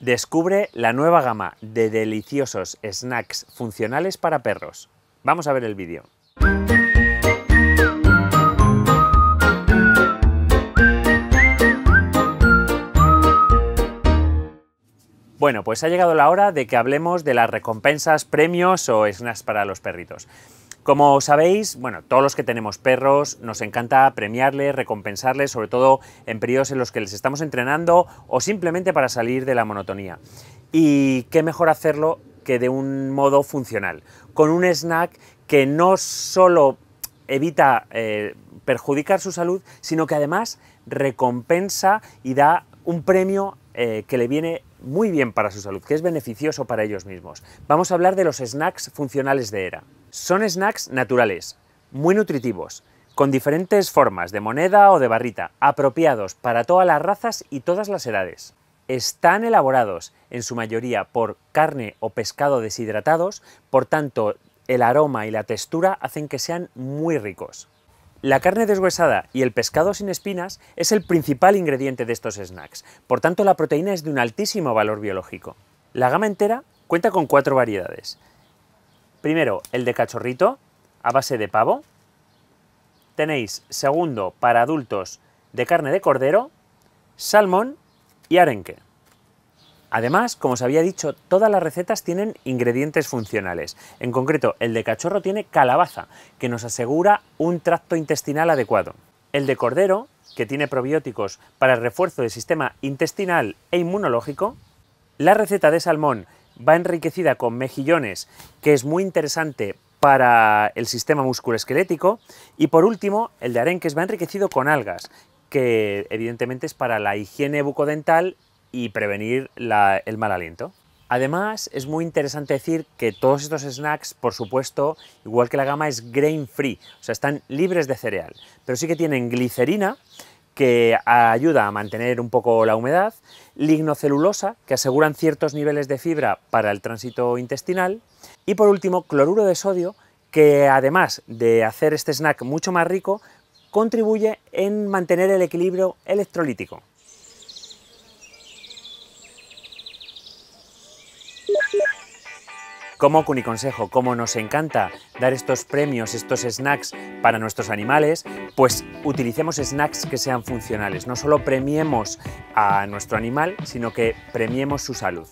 Descubre la nueva gama de deliciosos snacks funcionales para perros. Vamos a ver el vídeo. Bueno, pues ha llegado la hora de que hablemos de las recompensas, premios o snacks para los perritos. Como sabéis, bueno, todos los que tenemos perros nos encanta premiarles, recompensarles, sobre todo en periodos en los que les estamos entrenando o simplemente para salir de la monotonía. Y qué mejor hacerlo que de un modo funcional, con un snack que no solo evita eh, perjudicar su salud, sino que además recompensa y da un premio eh, que le viene muy bien para su salud, que es beneficioso para ellos mismos. Vamos a hablar de los snacks funcionales de ERA. Son snacks naturales, muy nutritivos, con diferentes formas de moneda o de barrita, apropiados para todas las razas y todas las edades. Están elaborados en su mayoría por carne o pescado deshidratados, por tanto el aroma y la textura hacen que sean muy ricos. La carne deshuesada y el pescado sin espinas es el principal ingrediente de estos snacks, por tanto la proteína es de un altísimo valor biológico. La gama entera cuenta con cuatro variedades. Primero, el de cachorrito, a base de pavo. Tenéis segundo para adultos de carne de cordero, salmón y arenque. Además, como os había dicho, todas las recetas tienen ingredientes funcionales. En concreto, el de cachorro tiene calabaza, que nos asegura un tracto intestinal adecuado. El de cordero, que tiene probióticos para el refuerzo del sistema intestinal e inmunológico. La receta de salmón va enriquecida con mejillones, que es muy interesante para el sistema musculoesquelético. Y por último, el de arenques va enriquecido con algas, que evidentemente es para la higiene bucodental y prevenir el mal aliento. Además, es muy interesante decir que todos estos snacks, por supuesto, igual que la gama, es grain free, o sea, están libres de cereal, pero sí que tienen glicerina, que ayuda a mantener un poco la humedad, lignocelulosa, que aseguran ciertos niveles de fibra para el tránsito intestinal, y por último, cloruro de sodio, que además de hacer este snack mucho más rico, contribuye en mantener el equilibrio electrolítico. Como Cuniconsejo, como nos encanta dar estos premios, estos snacks para nuestros animales, pues utilicemos snacks que sean funcionales. No solo premiemos a nuestro animal, sino que premiemos su salud.